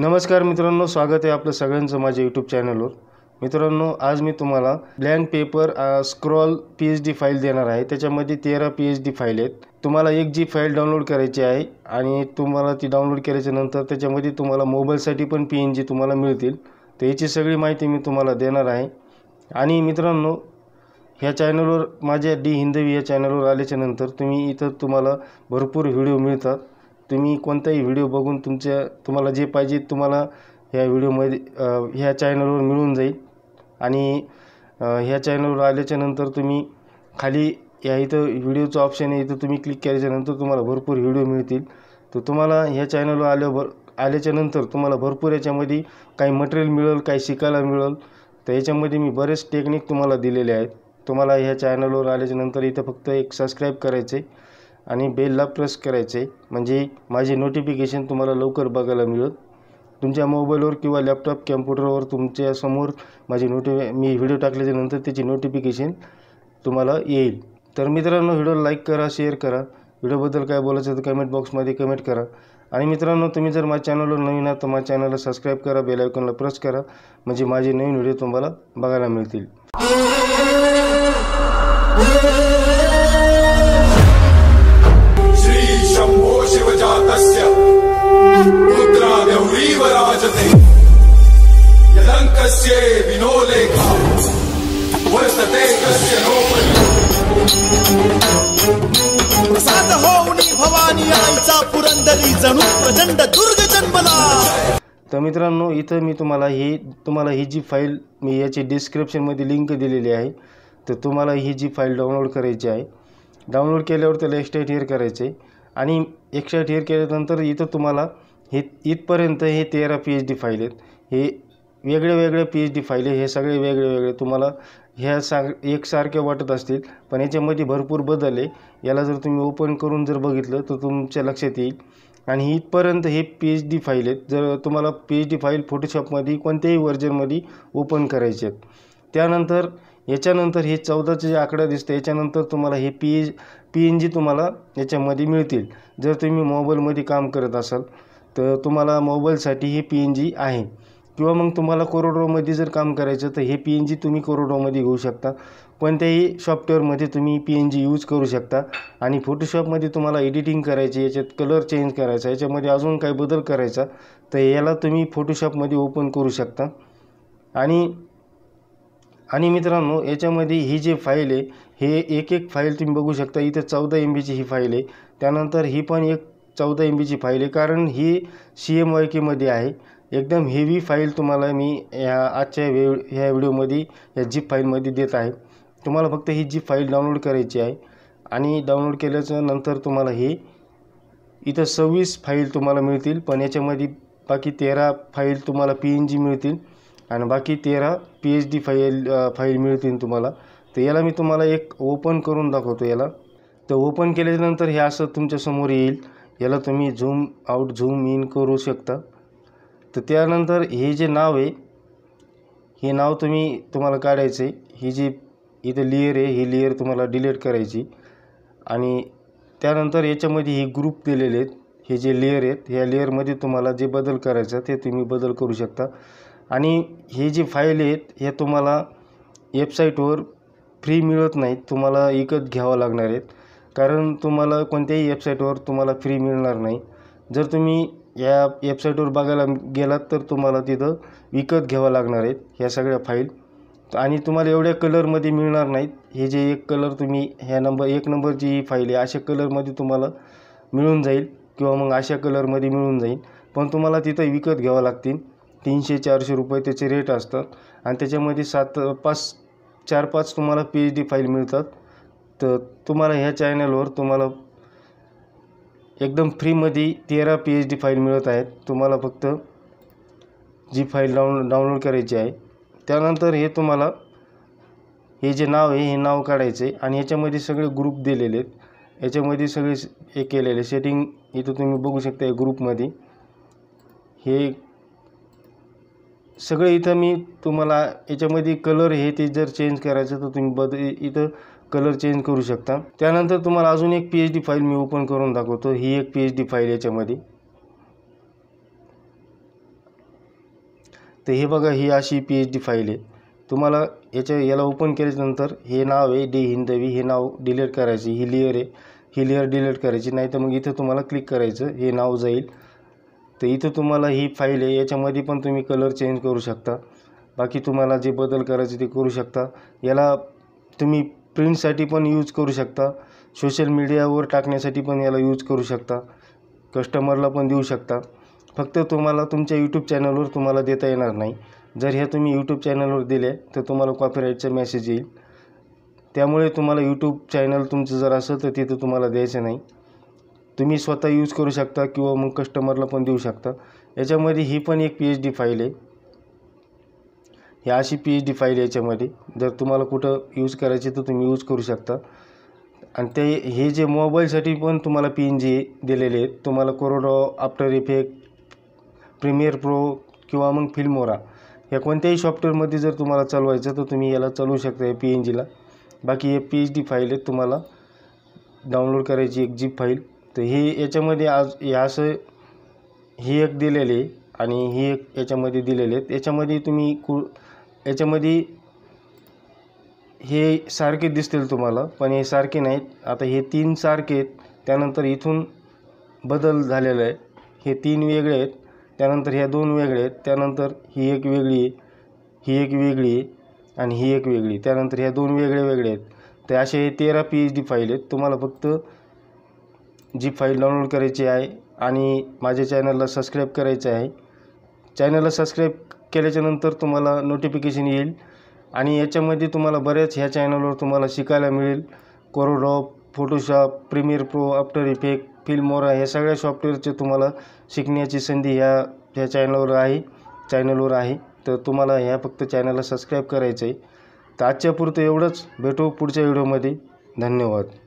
नमस्कार मित्रांनो स्वागत आहे आपलं सगळ्यांचं माझ्या यूट्यूब चॅनलवर मित्रांनो आज मी तुम्हाला blank paper scroll P H D file देणार आहे त्याच्यामध्ये तेरा पी एच डी फाईल आहेत तुम्हाला एक जी फाईल डाउनलोड करायची आहे आणि तुम्हाला ती डाउनलोड केल्याच्यानंतर त्याच्यामध्ये तुम्हाला मोबाईलसाठी पण पी एन जी तुम्हाला मिळतील तर याची सगळी माहिती मी तुम्हाला देणार आहे आणि मित्रांनो ह्या चॅनलवर माझ्या डी हिंदवी या चॅनलवर आल्याच्यानंतर तुम्ही इथं तुम्हाला भरपूर व्हिडिओ मिळतात तुम्ही कोणताही व्हिडिओ बघून तुमच्या तुम्हाला जे पाहिजे तुम्हाला ह्या व्हिडिओमध्ये ह्या चॅनलवर मिळून जाईल आणि ह्या चॅनलवर आल्याच्यानंतर तुम्ही खाली या इथं व्हिडिओचं ऑप्शन आहे इथं तुम्ही क्लिक केल्याच्यानंतर तुम्हाला भरपूर व्हिडिओ मिळतील तर तुम्हाला ह्या चॅनलवर आल्यावर आल्याच्यानंतर तुम्हाला भरपूर याच्यामध्ये काही मटेरियल मिळेल काही शिकायला मिळेल तर याच्यामध्ये मी बरेच टेक्निक तुम्हाला दिलेले आहेत तुम्हाला ह्या चॅनलवर आल्याच्यानंतर इथं फक्त एक सबस्क्राईब आहे आणि बेलला प्रेस करायचं आहे म्हणजे माझे नोटिफिकेशन तुम्हाला लवकर बघायला मिळेल तुमच्या मोबाईलवर किंवा लॅपटॉप कॅम्प्युटरवर तुमच्यासमोर माझी नोटि मी व्हिडिओ टाकल्याच्यानंतर त्याची नोटिफिकेशन तुम्हाला येईल तर मित्रांनो व्हिडिओ लाईक करा शेअर करा व्हिडिओबद्दल काय बोलायचं तर कमेंट बॉक्समध्ये कमेंट करा आणि मित्रांनो तुम्ही जर माझ्या चॅनलवर नवीन आहात तर माझ्या चॅनलला सबस्क्राईब करा बेल आयकॉनला प्रेस करा म्हणजे माझे नवीन व्हिडिओ तुम्हाला बघायला मिळतील प्रसाद हो भवानी जणू दुर्ग जन्मला तर मित्रांनो इथं मी तुम्हाला ही तुम्हाला ही जी फाईल मी याची डिस्क्रिप्शनमध्ये लिंक दिलेली आहे तर तुम्हाला ही जी फाईल डाउनलोड करायची आहे डाउनलोड केल्यावर त्याला एक्स्ट्रा हेअर करायचे आणि एक्स्ट्रा हेअर केल्यानंतर इथं तुम्हाला हे इथपर्यंत हे तेरा पी एच डी फाईल आहेत हे वेगळे वेगळे पी एच डी फाईल हे सगळे वेगळे वेगळे तुम्हाला ह्या सा एकसारख्या वाटत असतील पण याच्यामध्ये भरपूर बदल आहे याला जर तुम्ही ओपन करून जर बघितलं तर तुमच्या लक्षात येईल आणि इथपर्यंत हे पी एच डी फाईल आहेत जर तुम्हाला पी एच डी फाईल फोटोशॉपमध्ये कोणत्याही व्हर्जनमध्ये ओपन करायचे आहेत त्यानंतर याच्यानंतर हे चौदाचं जे आकडा दिसतं याच्यानंतर तुम्हाला हे P H P N G तुम्हाला याच्यामध्ये मिळतील जर तुम्ही मोबाईलमध्ये काम करत असाल तर तुम्हाला मोबाईलसाठी हे पी एन जी आहे किंवा मग तुम्हाला कोरोडोमध्ये जर काम करायचं तर हे पी एन जी तुम्ही कोरोडोमध्ये घेऊ शकता कोणत्याही सॉफ्टवेअरमध्ये तुम्ही पी एन जी यूज करू शकता आणि फोटोशॉपमध्ये तुम्हाला एडिटिंग करायची याच्यात कलर चेंज करायचा याच्यामध्ये अजून काही बदल करायचा तर याला तुम्ही फोटोशॉपमध्ये ओपन करू शकता आणि आणि मित्रांनो याच्यामध्ये ही जी फाईल आहे हे एक एक फाईल तुम्ही बघू शकता इथं चौदा एम बीची ही फाईल आहे त्यानंतर ही पण एक चौदा एम बीची फाईल आहे कारण ही सी एम वाय केमध्ये आहे एकदम हेवी फाईल तुम्हाला मी ह्या आजच्या वे ह्या व्हिडिओमध्ये या जीप फाईलमध्ये देत आहे तुम्हाला फक्त ही जीप फाईल डाउनलोड करायची आहे आणि डाउनलोड केल्याच्या नंतर तुम्हाला हे इथं सव्वीस फाईल तुम्हाला मिळतील पण याच्यामध्ये बाकी तेरा फाईल तुम्हाला पी एन जी मिळतील आणि बाकी तेरा P H D file file मिळतील तुम्हाला तर याला मी तुम्हाला एक ओपन करून दाखवतो याला तर ओपन केल्याच्यानंतर हे असं तुमच्यासमोर येईल याला तुम्ही झूम आउट झूम इन करू शकता तर त्यानंतर हे जे नाव आहे हे नाव तुम्ही तुम्हाला काढायचे ही जी इथं लेअर आहे ही लेअर तुम्हाला डिलीट करायची आणि त्यानंतर याच्यामध्ये हे ग्रुप दिलेले आहेत हे जे लेअर आहेत ह्या लेअरमध्ये तुम्हाला जे बदल करायचं ते तुम्ही बदल करू शकता आणि हे जे फाईल आहेत हे तुम्हाला वेबसाईटवर फ्री मिळत नाहीत तुम्हाला विकत घ्यावं लागणार आहेत कारण तुम्हाला कोणत्याही वेबसाईटवर तुम्हाला फ्री मिळणार नाही जर तुम्ही या वेबसाईटवर बघायला गेलात तर तुम्हाला तिथं विकत घ्यावं लागणार आहेत ह्या सगळ्या फाईल आणि तुम्हाला एवढ्या कलरमध्ये मिळणार नाहीत हे जे एक कलर तुम्ही ह्या नंबर एक नंबरची ही फाईल आहे अशा कलरमध्ये तुम्हाला मिळून जाईल किंवा मग अशा कलरमध्ये मिळून जाईल पण तुम्हाला तिथं विकत घ्यावं लागतील तीनशे चारशे रुपये त्याचे रेट असतात आणि त्याच्यामध्ये सात पाच चार पाच तुम्हाला पी एच डी फाईल मिळतात तर तुम्हाला ह्या चॅनलवर तुम्हाला एकदम फ्रीमध्ये तेरा पी एच डी फाईल मिळत आहेत तुम्हाला फक्त जी फाईल डाउन डाउनलोड करायची आहे त्यानंतर हे तुम्हाला हे जे नाव आहे हे नाव काढायचं आहे आणि ह्याच्यामध्ये सगळे ग्रुप दिलेले आहेत याच्यामध्ये सगळे हे केलेले सेटिंग इथं तुम्ही बघू शकता या ग्रुपमध्ये हे सगळे इथं मी तुम्हाला याच्यामध्ये कलर हे ते जर चेंज करायचं तर तुम्ही बद इथं कलर चेंज करू शकता त्यानंतर तुम्हाला अजून एक पी एच डी फाईल मी ओपन करून दाखवतो ही एक पी एच डी फाईल याच्यामध्ये तर हे बघा ही अशी पी एच डी फाईल आहे तुम्हाला याच्या याला ओपन केल्याच्यानंतर हे नाव आहे डी हिंदवी हे नाव डिलीट करायचे ही लेअर आहे ही लेअर डिलीट करायची नाही तर मग इथं तुम्हाला क्लिक करायचं हे नाव जाईल तर इथं तुम्हाला ही फाईल आहे याच्यामध्ये पण तुम्ही कलर चेंज करू शकता बाकी तुम्हाला जे बदल करायचे ते करू शकता याला तुम्ही प्रिंटसाठी पण यूज करू शकता सोशल मीडियावर टाकण्यासाठी पण याला यूज करू शकता कस्टमरला पण देऊ शकता फक्त तुम्हाला तुमच्या यूट्यूब चॅनलवर तुम्हाला देता येणार नाही जर ह्या तुम्ही यूट्यूब चॅनलवर दिले तर तुम्हाला कॉपीराईटचा मेसेज येईल त्यामुळे तुम्हाला यूट्यूब चॅनल तुमचं जर असं तर तिथं तुम्हाला द्यायचं नाही तुम्ही स्वतः यूज करू शकता किंवा मग कस्टमरला पण देऊ शकता याच्यामध्ये ही पण एक पी एच डी फाईल आहे हे अशी पी एच डी फाईल याच्यामध्ये जर तुम्हाला कुठं यूज करायचे तर तुम्ही यूज करू शकता आणि ते हे जे मोबाईलसाठी पण तुम्हाला पी एन जी दिलेले आहेत तुम्हाला CorelDRAW After Effect Premiere Pro किंवा मग फिल्मोरा या कोणत्याही सॉफ्टवेअरमध्ये जर तुम्हाला चालवायचं तर तुम्ही याला चालवू शकता या पी एन जीला बाकी हे पी एच डी फाईल आहेत तुम्हाला डाउनलोड करायची एक जीप फाईल तर हे याच्यामध्ये आज हे असं ही एक दिलेली आणि ही एक याच्यामध्ये दिलेले आहेत याच्यामध्ये तुम्ही कु याच्यामध्ये हे सारखे दिसतील तुम्हाला पण हे सारखे नाहीत आता हे तीन सारखे आहेत त्यानंतर इथून बदल झालेला आहे हे तीन वेगळे आहेत त्यानंतर ह्या दोन वेगळे आहेत त्यानंतर ही एक वेगळी ही एक वेगळी आणि ही एक वेगळी त्यानंतर ह्या दोन वेगळे वेगळे आहेत तर असे हे तेरा पी एच डी फाईल आहेत तुम्हाला फक्त जी फाईल डाउनलोड करायची आहे आणि माझ्या चॅनलला सबस्क्राईब करायचे आहे चॅनलला सबस्क्राईब केल्याच्यानंतर तुम्हाला नोटिफिकेशन येईल आणि याच्यामध्ये तुम्हाला बऱ्याच ह्या चॅनलवर तुम्हाला शिकायला मिळेल CorelDRAW Photoshop Premiere Pro After Effect Filmora ह्या सगळ्या सॉफ्टवेअरचे तुम्हाला शिकण्याची संधी ह्या ह्या चॅनलवर आहे चॅनलवर आहे तर तुम्हाला ह्या फक्त चॅनलला सबस्क्राईब करायचं आहे तर आजच्या पुरतं एवढंच भेटू पुढच्या व्हिडिओमध्ये धन्यवाद